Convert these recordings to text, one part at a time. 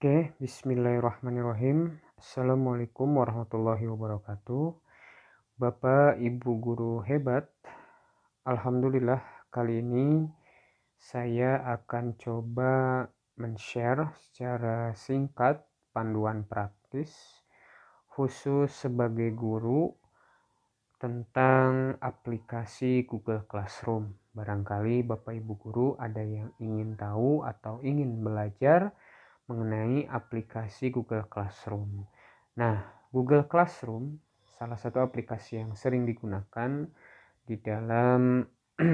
Oke, bismillahirrahmanirrahim. Assalamualaikum warahmatullahi wabarakatuh. Bapak Ibu guru hebat, alhamdulillah kali ini saya akan coba men-share secara singkat panduan praktis khusus sebagai guru tentang aplikasi Google Classroom. Barangkali Bapak Ibu guru ada yang ingin tahu atau ingin belajar mengenai aplikasi Google Classroom. Nah, Google Classroom salah satu aplikasi yang sering digunakan di dalam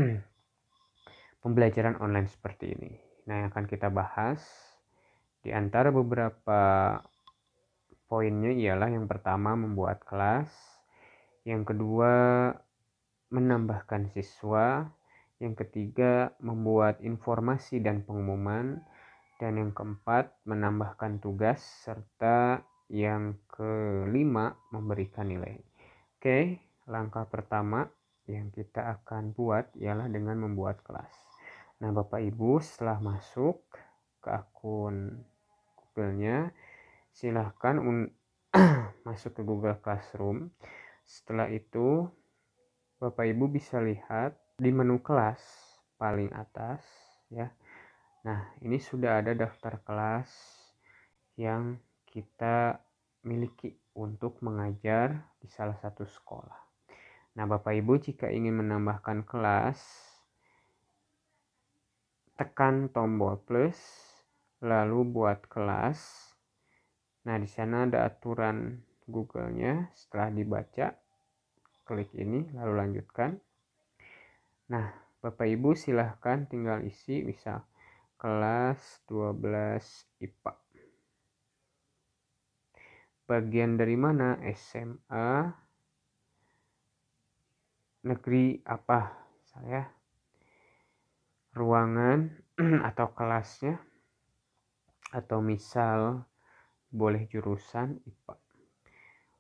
pembelajaran online seperti ini. Nah, yang akan kita bahas di antara beberapa poinnya ialah yang pertama membuat kelas, yang kedua menambahkan siswa, yang ketiga membuat informasi dan pengumuman, dan yang keempat, menambahkan tugas serta yang kelima, memberikan nilai. Oke, langkah pertama yang kita akan buat ialah dengan membuat kelas. Nah, Bapak Ibu, setelah masuk ke akun Google-nya, silahkan masuk ke Google Classroom. Setelah itu, Bapak Ibu bisa lihat di menu kelas paling atas ya Nah, ini sudah ada daftar kelas yang kita miliki untuk mengajar di salah satu sekolah. Nah, Bapak Ibu jika ingin menambahkan kelas, tekan tombol plus, lalu buat kelas. Nah, di sana ada aturan Google-nya. Setelah dibaca, klik ini, lalu lanjutkan. Nah, Bapak Ibu silahkan tinggal isi, misal kelas 12 IPA. Bagian dari mana? SMA negeri apa saya? Ya. Ruangan atau kelasnya atau misal boleh jurusan IPA.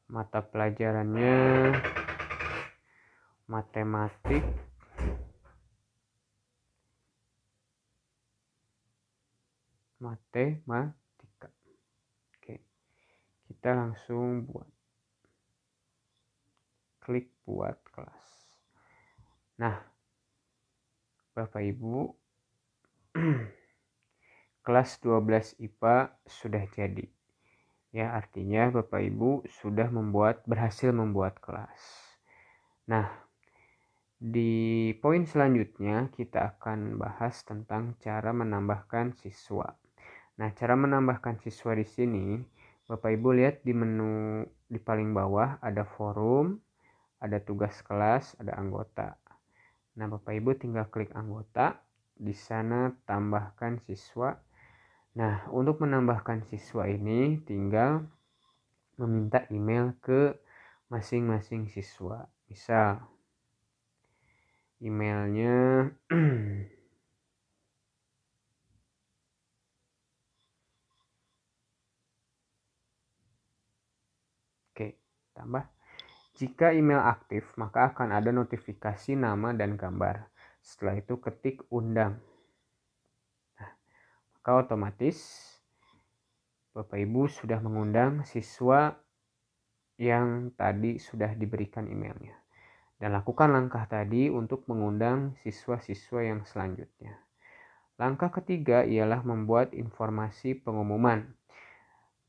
Mata pelajarannya matematik matematika. Oke, kita langsung buat. Klik buat kelas. Nah, Bapak Ibu, kelas 12 IPA sudah jadi. Ya, artinya Bapak Ibu sudah membuat berhasil membuat kelas. Nah, di poin selanjutnya kita akan bahas tentang cara menambahkan siswa. Nah, cara menambahkan siswa di sini, Bapak Ibu lihat di menu di paling bawah ada forum, ada tugas kelas, ada anggota. Nah, Bapak Ibu tinggal klik anggota, di sana tambahkan siswa. Nah, untuk menambahkan siswa ini tinggal meminta email ke masing-masing siswa. Misal emailnya Tambah, jika email aktif, maka akan ada notifikasi nama dan gambar. Setelah itu ketik undang. Nah, maka otomatis Bapak Ibu sudah mengundang siswa yang tadi sudah diberikan emailnya. Dan lakukan langkah tadi untuk mengundang siswa-siswa yang selanjutnya. Langkah ketiga ialah membuat informasi pengumuman.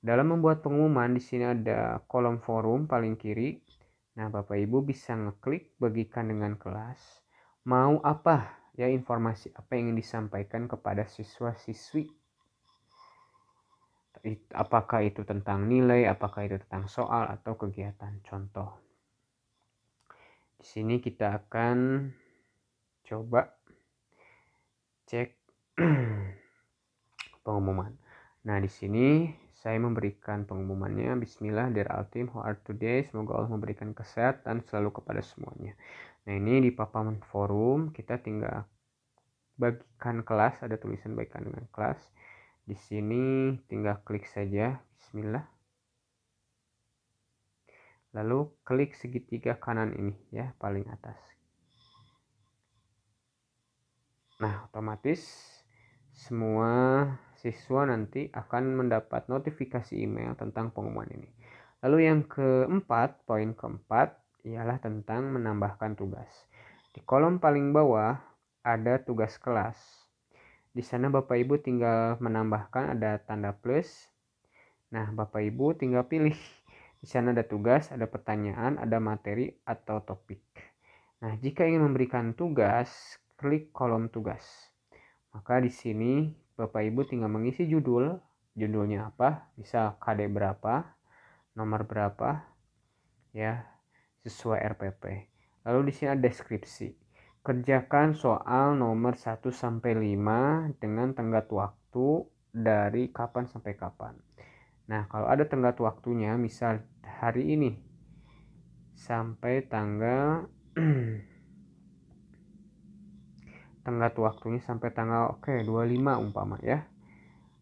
Dalam membuat pengumuman di sini ada kolom forum paling kiri. Nah, Bapak Ibu bisa ngeklik bagikan dengan kelas mau apa ya informasi apa yang ingin disampaikan kepada siswa-siswi. Apakah itu tentang nilai, apakah itu tentang soal atau kegiatan contoh. Di sini kita akan coba cek pengumuman. Nah, di sini saya memberikan pengumumannya, Bismillah, dear Altim, how are today? Semoga Allah memberikan kesehatan selalu kepada semuanya. Nah ini di papaman forum, kita tinggal bagikan kelas, ada tulisan bagikan dengan kelas. Di sini tinggal klik saja, Bismillah. Lalu klik segitiga kanan ini ya, paling atas. Nah, otomatis semua siswa nanti akan mendapat notifikasi email tentang pengumuman ini. Lalu yang keempat, poin keempat ialah tentang menambahkan tugas. Di kolom paling bawah ada tugas kelas. Di sana Bapak Ibu tinggal menambahkan ada tanda plus. Nah, Bapak Ibu tinggal pilih. Di sana ada tugas, ada pertanyaan, ada materi atau topik. Nah, jika ingin memberikan tugas, klik kolom tugas. Maka di sini Bapak Ibu tinggal mengisi judul, judulnya apa, bisa KD berapa, nomor berapa, ya, sesuai RPP. Lalu di sini ada deskripsi. Kerjakan soal nomor 1 sampai 5 dengan tenggat waktu dari kapan sampai kapan. Nah, kalau ada tenggat waktunya, misal hari ini sampai tanggal tenggat waktunya sampai tanggal oke okay, 25 umpama ya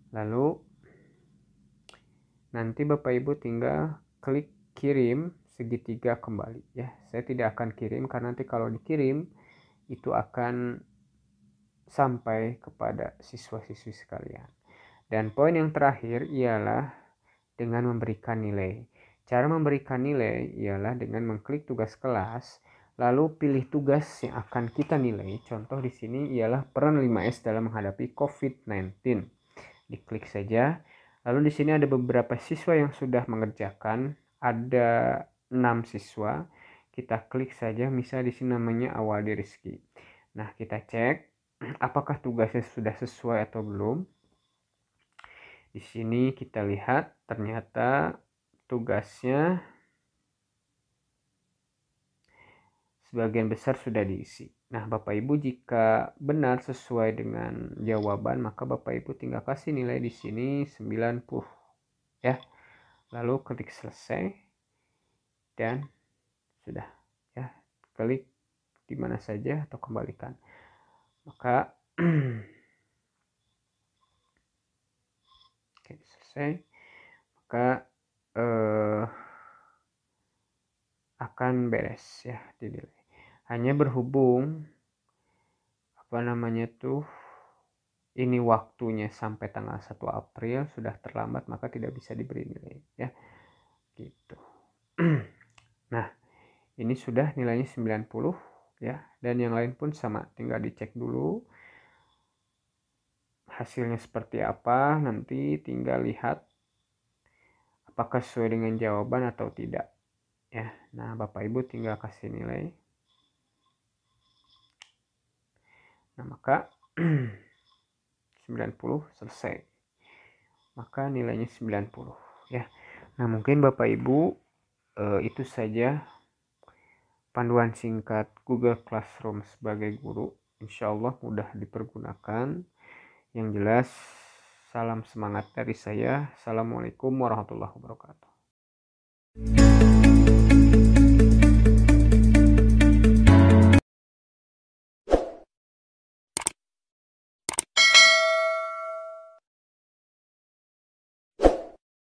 lalu nanti bapak ibu tinggal klik kirim segitiga kembali ya saya tidak akan kirim karena nanti kalau dikirim itu akan sampai kepada siswa-siswi sekalian dan poin yang terakhir ialah dengan memberikan nilai cara memberikan nilai ialah dengan mengklik tugas kelas Lalu pilih tugas yang akan kita nilai. Contoh di sini ialah peran 5S dalam menghadapi COVID-19. Diklik saja. Lalu di sini ada beberapa siswa yang sudah mengerjakan. Ada 6 siswa. Kita klik saja misal di sini namanya awal di Rizky. Nah, kita cek apakah tugasnya sudah sesuai atau belum. Di sini kita lihat ternyata tugasnya sebagian besar sudah diisi. Nah, Bapak Ibu jika benar sesuai dengan jawaban, maka Bapak Ibu tinggal kasih nilai di sini 90 ya. Lalu klik selesai dan sudah ya. Klik di mana saja atau kembalikan. Maka Oke, selesai. Maka eh akan beres ya di hanya berhubung apa namanya tuh ini waktunya sampai tanggal 1 April sudah terlambat maka tidak bisa diberi nilai ya gitu nah ini sudah nilainya 90 ya dan yang lain pun sama tinggal dicek dulu hasilnya seperti apa nanti tinggal lihat apakah sesuai dengan jawaban atau tidak ya nah Bapak Ibu tinggal kasih nilai Nah, maka 90 selesai. Maka nilainya 90 ya. Nah, mungkin Bapak Ibu eh, itu saja panduan singkat Google Classroom sebagai guru. Insya Allah mudah dipergunakan. Yang jelas, salam semangat dari saya. Assalamualaikum warahmatullahi wabarakatuh.